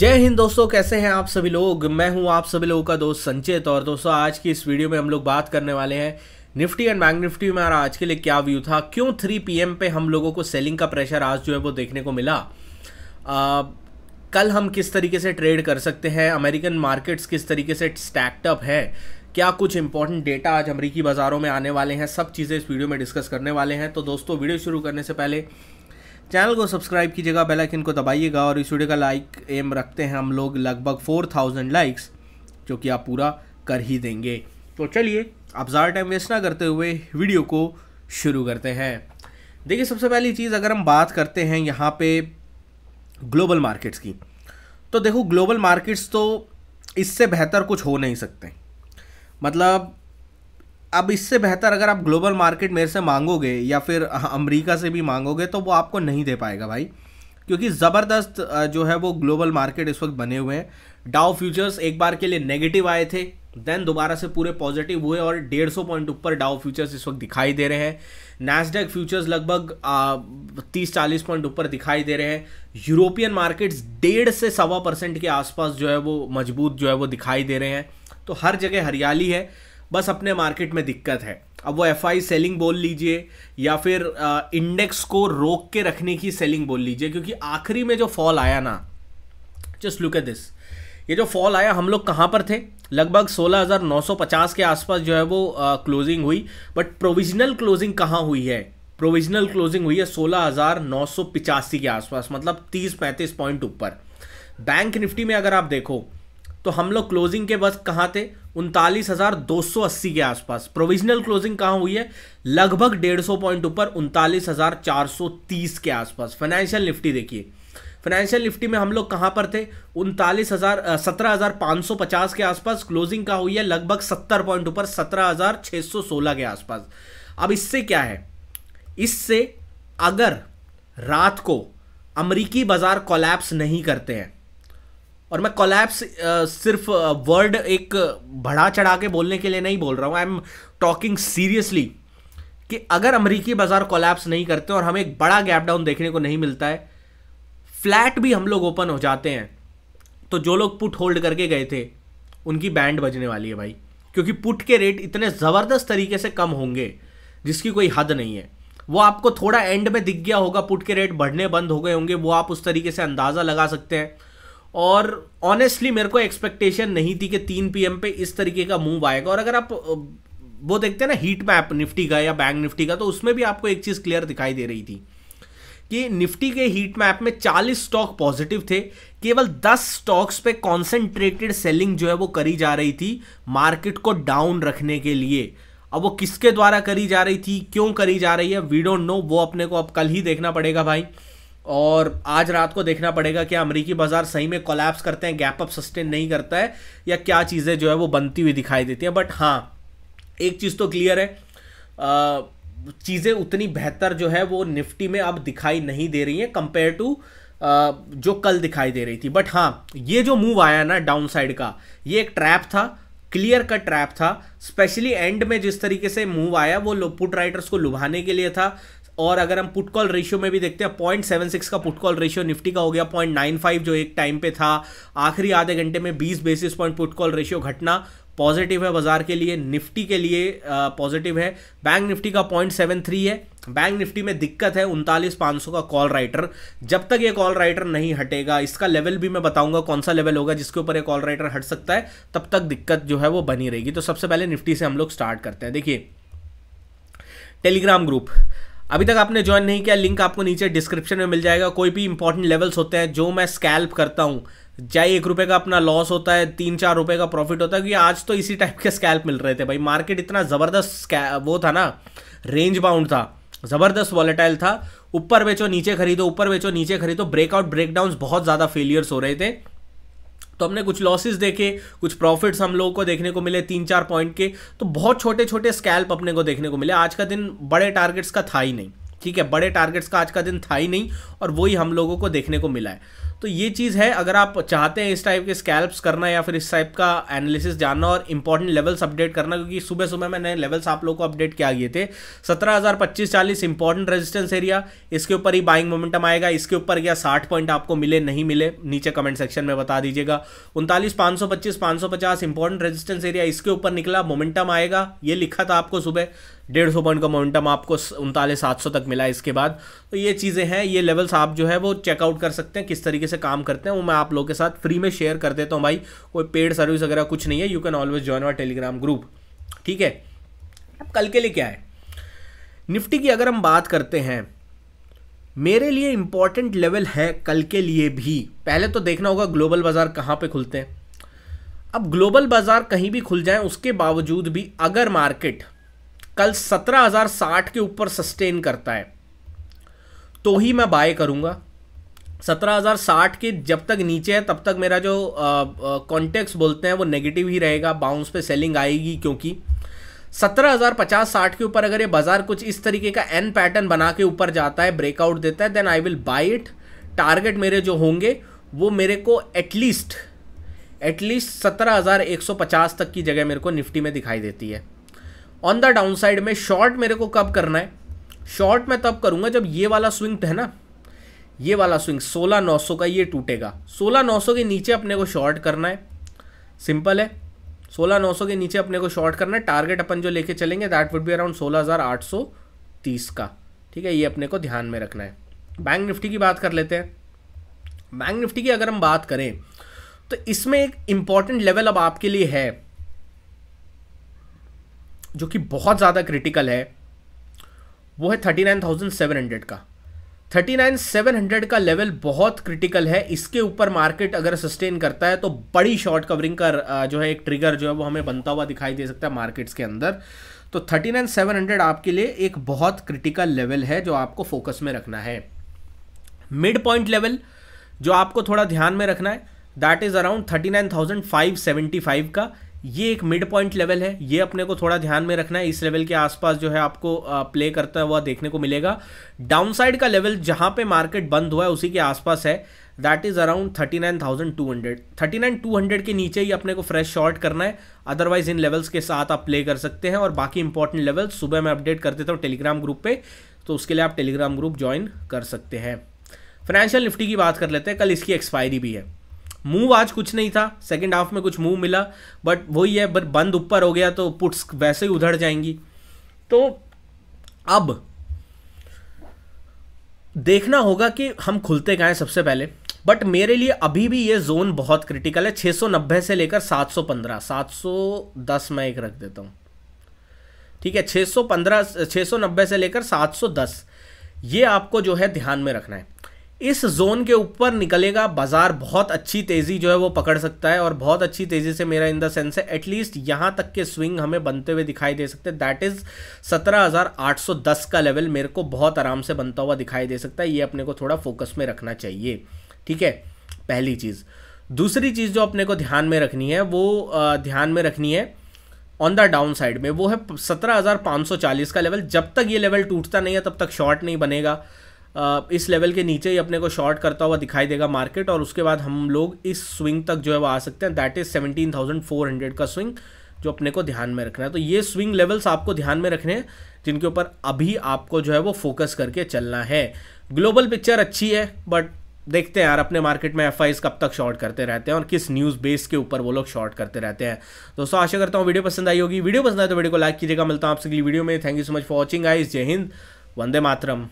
जय हिंद दोस्तों कैसे हैं आप सभी लोग मैं हूं आप सभी लोगों का दोस्त संचित और दोस्तों आज की इस वीडियो में हम लोग बात करने वाले हैं निफ्टी एंड बैंक निफ्टी में आज के लिए क्या व्यू था क्यों 3 पीएम पे हम लोगों को सेलिंग का प्रेशर आज जो है वो देखने को मिला आ, कल हम किस तरीके से ट्रेड कर सकते हैं अमेरिकन मार्केट्स किस तरीके से स्टैक्टअप है क्या कुछ इंपॉर्टेंट डेटा आज अमरीकी बाज़ारों में आने वाले हैं सब चीज़ें इस वीडियो में डिस्कस करने वाले हैं तो दोस्तों वीडियो शुरू करने से पहले चैनल को सब्सक्राइब कीजिएगा बेल आइकन को दबाइएगा और इस वीडियो का लाइक एम रखते हैं हम लोग लगभग फोर थाउजेंड लाइक्स जो कि आप पूरा कर ही देंगे तो चलिए आप ज़्यादा टाइम वेस्ट ना करते हुए वीडियो को शुरू करते हैं देखिए सबसे पहली चीज़ अगर हम बात करते हैं यहाँ पे ग्लोबल मार्केट्स की तो देखो ग्लोबल मार्केट्स तो इससे बेहतर कुछ हो नहीं सकते मतलब अब इससे बेहतर अगर आप ग्लोबल मार्केट मेरे से मांगोगे या फिर अमेरिका से भी मांगोगे तो वो आपको नहीं दे पाएगा भाई क्योंकि ज़बरदस्त जो है वो ग्लोबल मार्केट इस वक्त बने हुए हैं डाउ फ्यूचर्स एक बार के लिए नेगेटिव आए थे देन दोबारा से पूरे पॉजिटिव हुए और डेढ़ सौ पॉइंट ऊपर डाउ फ्यूचर्स इस वक्त दिखाई दे रहे हैं नेस्डेक फ्यूचर्स लगभग तीस चालीस पॉइंट ऊपर दिखाई दे रहे हैं यूरोपियन मार्केट्स डेढ़ से सवा परसेंट के आसपास जो है वो मजबूत जो है वो दिखाई दे रहे हैं तो हर जगह हरियाली है बस अपने मार्केट में दिक्कत है अब वो एफ आई सेलिंग बोल लीजिए या फिर इंडेक्स को रोक के रखने की सेलिंग बोल लीजिए क्योंकि आखिरी में जो फॉल आया ना जस्ट लुक एट दिस ये जो फॉल आया हम लोग कहाँ पर थे लगभग 16,950 के आसपास जो है वो क्लोजिंग हुई बट प्रोविजनल क्लोजिंग कहाँ हुई है प्रोविजनल क्लोजिंग हुई है सोलह के आसपास मतलब तीस पैंतीस पॉइंट ऊपर बैंक निफ्टी में अगर आप देखो तो हम लोग क्लोजिंग के बस कहाँ थे उनतालीस हज़ार दो सौ अस्सी के आसपास प्रोविजनल क्लोजिंग कहाँ हुई है लगभग डेढ़ सौ पॉइंट ऊपर उनतालीस हज़ार चार सौ तीस के आसपास फाइनेंशियल निफ्टी देखिए फाइनेंशियल निफ्टी में हम लोग कहाँ पर थे उनतालीस हज़ार सत्रह हज़ार पाँच सौ पचास के आसपास क्लोजिंग कहाँ हुई है लगभग सत्तर पॉइंट ऊपर सत्रह हज़ार छः सौ सोलह के आसपास अब इससे क्या है इससे अगर रात को अमरीकी बाज़ार कोलैप्स नहीं करते हैं और मैं कोलैप्स uh, सिर्फ वर्ड uh, एक बढ़ा चढ़ा के बोलने के लिए नहीं बोल रहा हूँ आई एम टॉकिंग सीरियसली कि अगर अमरीकी बाजार कोलैप्स नहीं करते और हमें एक बड़ा गैप डाउन देखने को नहीं मिलता है फ्लैट भी हम लोग ओपन हो जाते हैं तो जो लोग पुट होल्ड करके गए थे उनकी बैंड बजने वाली है भाई क्योंकि पुट के रेट इतने ज़बरदस्त तरीके से कम होंगे जिसकी कोई हद नहीं है वो आपको थोड़ा एंड में दिख गया होगा पुट के रेट बढ़ने बंद हो गए होंगे वो आप उस तरीके से अंदाज़ा लगा सकते हैं और ऑनेस्टली मेरे को एक्सपेक्टेशन नहीं थी कि तीन पी पे इस तरीके का मूव आएगा और अगर आप वो देखते हैं ना हीट मैप निफ्टी का या बैंक निफ्टी का तो उसमें भी आपको एक चीज़ क्लियर दिखाई दे रही थी कि निफ्टी के हीट मैप में 40 स्टॉक पॉजिटिव थे केवल 10 स्टॉक्स पे कॉन्सेंट्रेटेड सेलिंग जो है वो करी जा रही थी मार्केट को डाउन रखने के लिए अब वो किसके द्वारा करी जा रही थी क्यों करी जा रही है वी डोंट नो वो अपने को अब कल ही देखना पड़ेगा भाई और आज रात को देखना पड़ेगा कि अमरीकी बाजार सही में कोलैप्स करते हैं गैप अप सस्टेन नहीं करता है या क्या चीज़ें जो है वो बनती हुई दिखाई देती हैं बट हाँ एक चीज़ तो क्लियर है चीज़ें उतनी बेहतर जो है वो निफ्टी में अब दिखाई नहीं दे रही हैं कंपेयर टू जो कल दिखाई दे रही थी बट हाँ ये जो मूव आया ना डाउन साइड का ये एक ट्रैप था क्लियर कट ट्रैप था स्पेशली एंड में जिस तरीके से मूव आया वो पुट राइटर्स को लुभाने के लिए था और अगर हम पुट कॉल रेशियो में भी देखते हैं पॉइंट सेवन सिक्स का पुट कॉल रेशियो निफ्टी का हो गया पॉइंट नाइन फाइव जो एक टाइम पे था आखिरी आधे घंटे में बीस basis point put call ratio घटना पॉजिटिव है बाजार के लिए निफ्टी के लिए पॉजिटिव है बैंक निफ्टी का पॉइंट सेवन थ्री है बैंक निफ्टी में दिक्कत है उनतालीस पाँच सौ का कॉल राइटर जब तक ये कॉल राइटर नहीं हटेगा इसका लेवल भी मैं बताऊंगा कौन सा लेवल होगा जिसके ऊपर ये कॉल राइटर हट सकता है तब तक दिक्कत जो है वो बनी रहेगी तो सबसे पहले निफ्टी से हम लोग स्टार्ट करते हैं देखिए टेलीग्राम ग्रुप अभी तक आपने ज्वाइन नहीं किया लिंक आपको नीचे डिस्क्रिप्शन में मिल जाएगा कोई भी इंपॉर्टेंट लेवल्स होते हैं जो मैं स्कैल्प करता हूँ चाहे एक रुपये का अपना लॉस होता है तीन चार रुपये का प्रॉफिट होता है क्योंकि आज तो इसी टाइप के स्कैल्प मिल रहे थे भाई मार्केट इतना ज़बरदस्त वो था ना रेंज बाउंड था ज़बरदस्त वॉलेटाइल था ऊपर बेचो नीचे खरीदो ऊपर बेचो नीचे खरीदो ब्रेकआउट ब्रेकडाउन बहुत ज़्यादा फेलियर्स हो रहे थे तो हमने कुछ लॉसेस देखे कुछ प्रॉफिट्स हम लोगों को देखने को मिले तीन चार पॉइंट के तो बहुत छोटे छोटे स्कैल्प अपने को देखने को मिले आज का दिन बड़े टारगेट्स का था ही नहीं ठीक है बड़े टारगेट्स का आज का दिन था ही नहीं और वही हम लोगों को देखने को मिला है तो ये चीज़ है अगर आप चाहते हैं इस टाइप के स्कैल्प्स करना या फिर इस टाइप का एनालिसिस जानना और इंपॉर्टेंट लेवल्स अपडेट करना क्योंकि सुबह सुबह मैंने लेवल्स आप लोग को अपडेट किया गए थे सत्रह हज़ार पच्चीस चालीस इंपॉर्टेंट रेजिस्टेंस एरिया इसके ऊपर ही बाइंग मोमेंटम आएगा इसके ऊपर क्या साठ पॉइंट आपको मिले नहीं मिले नीचे कमेंट सेक्शन में बता दीजिएगा उनतालीस पाँच सौ पच्चीस पाँच सौ पचास इंपॉर्टेंट रेजिस्टेंस एरिया इसके ऊपर निकला मोमेंटम आएगा ये लिखा था आपको सुबह डेढ़ सौ पॉइंट का मोमेंटम आपको उनतालीस सात सौ तक मिला इसके बाद तो ये चीज़ें हैं ये लेवल्स आप जो है वो चेकआउट कर सकते हैं किस तरीके से काम करते हैं वो मैं आप लोगों के साथ फ्री में शेयर कर देता हूँ भाई कोई पेड सर्विस वगैरह कुछ नहीं है you can always join our Telegram group ठीक है अब कल के लिए क्या है निफ्टी की अगर हम बात करते हैं मेरे लिए इंपॉर्टेंट लेवल है कल के लिए भी पहले तो देखना होगा ग्लोबल बाज़ार कहाँ पे खुलते हैं अब ग्लोबल बाज़ार कहीं भी खुल जाए उसके बावजूद भी अगर मार्केट कल 17,060 के ऊपर सस्टेन करता है तो ही मैं बाय हजार 17,060 के जब तक नीचे है तब तक मेरा जो कॉन्टेक्स बोलते हैं वो नेगेटिव ही रहेगा बाउंस पे सेलिंग आएगी क्योंकि 17,050-60 के ऊपर अगर ये बाज़ार कुछ इस तरीके का एन पैटर्न बना के ऊपर जाता है ब्रेकआउट देता है then I will buy it target मेरे जो होंगे वो मेरे को एटलीस्ट एटलीस्ट पचास तक की जगह मेरे को निफ्टी में दिखाई देती है ऑन द डाउन साइड में शॉर्ट मेरे को कब करना है शॉर्ट मैं तब करूँगा जब ये वाला स्विंग है ना ये वाला स्विंग सोलह नौ सौ का ये टूटेगा सोलह नौ सौ के नीचे अपने को शॉर्ट करना है सिंपल है सोलह नौ सौ के नीचे अपने को शॉर्ट करना है टारगेट अपन जो लेके चलेंगे दैट वुड बी अराउंड सोलह हज़ार आठ सौ तीस का ठीक है ये अपने को ध्यान में रखना है बैंक निफ्टी की बात कर लेते हैं बैंक निफ्टी की अगर हम बात करें तो इसमें एक इम्पॉर्टेंट लेवल अब आपके लिए है जो कि बहुत ज़्यादा क्रिटिकल है वो है thirty nine thousand seven hundred का थर्टी नाइन सेवन हंड्रेड का लेवल बहुत क्रिटिकल है इसके ऊपर मार्केट अगर सस्टेन करता है तो बड़ी शॉर्ट कवरिंग का जो है एक ट्रिगर जो है वो हमें बनता हुआ दिखाई दे सकता है मार्केट्स के अंदर तो थर्टी नाइन सेवन हंड्रेड आपके लिए एक बहुत क्रिटिकल लेवल है जो आपको फोकस में रखना है मिड पॉइंट लेवल जो आपको थोड़ा ध्यान में रखना है that is around thirty nine thousand five seventy five का ये एक मिड पॉइंट लेवल है ये अपने को थोड़ा ध्यान में रखना है इस लेवल के आसपास जो है आपको प्ले करता हुआ देखने को मिलेगा डाउनसाइड का लेवल जहां पे मार्केट बंद हुआ है उसी के आसपास है that is around thirty nine thousand two hundred thirty nine two hundred के नीचे ही अपने को फ्रेश शॉर्ट करना है अदरवाइज इन लेवल्स के साथ आप प्ले कर सकते हैं और बाकी इंपॉर्टेंट लेवल्स सुबह मैं अपडेट कर देता हूँ टेलीग्राम ग्रुप पे तो उसके लिए आप टेलीग्राम ग्रुप ज्वाइन कर सकते हैं फाइनेंशियल निफ्टी की बात कर लेते हैं कल इसकी एक्सपायरी भी है मूव आज कुछ नहीं था सेकेंड हाफ में कुछ मूव मिला बट वही है बट बंद ऊपर हो गया तो पुट्स वैसे ही उधड़ जाएंगी तो अब देखना होगा कि हम खुलते कहाँ हैं सबसे पहले बट मेरे लिए अभी भी ये जोन बहुत क्रिटिकल है 690 से लेकर 715 710 मैं एक रख देता हूँ ठीक है 615 690 से लेकर 710 ये आपको जो है ध्यान में रखना है इस जोन के ऊपर निकलेगा बाजार बहुत अच्छी तेज़ी जो है वो पकड़ सकता है और बहुत अच्छी तेज़ी से मेरा इन द सेंस है एटलीस्ट यहाँ तक के स्विंग हमें बनते हुए दिखाई दे सकते हैं दैट इज़ 17,810 का लेवल मेरे को बहुत आराम से बनता हुआ दिखाई दे सकता है ये अपने को थोड़ा फोकस में रखना चाहिए ठीक है पहली चीज़ दूसरी चीज़ जो अपने को ध्यान में रखनी है वो ध्यान में रखनी है ऑन द डाउन साइड में वो है सत्रह का लेवल जब तक ये लेवल टूटता नहीं है तब तक शॉर्ट नहीं बनेगा इस लेवल के नीचे ही अपने को शॉर्ट करता हुआ दिखाई देगा मार्केट और उसके बाद हम लोग इस स्विंग तक जो है वो आ सकते हैं that is seventeen thousand four hundred का स्विंग जो अपने को ध्यान में रखना है तो ये स्विंग लेवल्स आपको ध्यान में रखने हैं जिनके ऊपर अभी आपको जो है वो फोकस करके चलना है ग्लोबल पिक्चर अच्छी है बट देखते हैं यार अपने मार्केट में एफ कब तक शॉर्ट करते रहते हैं और किस न्यूज़ बेस के ऊपर वो लोग शॉर्ट करते रहते हैं दोस्तों आशा करता हूँ वीडियो पसंद आई होगी वीडियो पसंद आए तो वीडियो को लाइक कीजिएगा मिलता हूँ आपसे अगली वीडियो में thank you so much for watching आइज जय हिंद वंदे मातरम